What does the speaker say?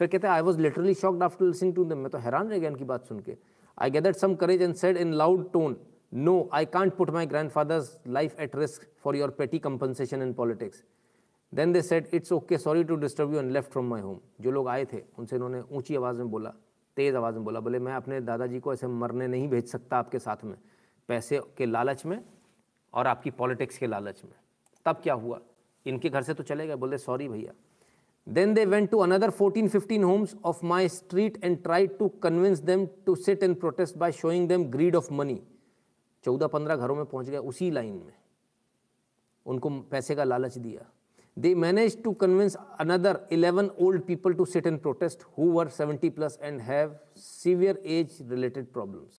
फिर कहते हैं I was literally shocked after listening to them मैं तो हैरान रह गया इनकी बात सुन के I gather some courage and said in loud tone no I can't put my grandfather's life at risk for your petty compensation in politics then they said it's okay sorry to disturb you and left from my home जो लोग आए थे उनसे उन्होंने ऊंची आवाज़ में बोला तेज़ आवाज़ में बोला बोले मैं अपने दादाजी को ऐसे मरने नहीं भेज सकता आपके साथ में पैसे के लालच में और आपकी पॉलिटिक्स के लालच में तब क्या हुआ इनके घर से तो चले गए बोले सॉरी भैया Then they went to another 14, 15 homes of my street and tried to convince them to sit and protest by showing them greed of money. 14-15 they managed to convince another 11 old people to sit and protest who were 70 plus and have severe age related problems.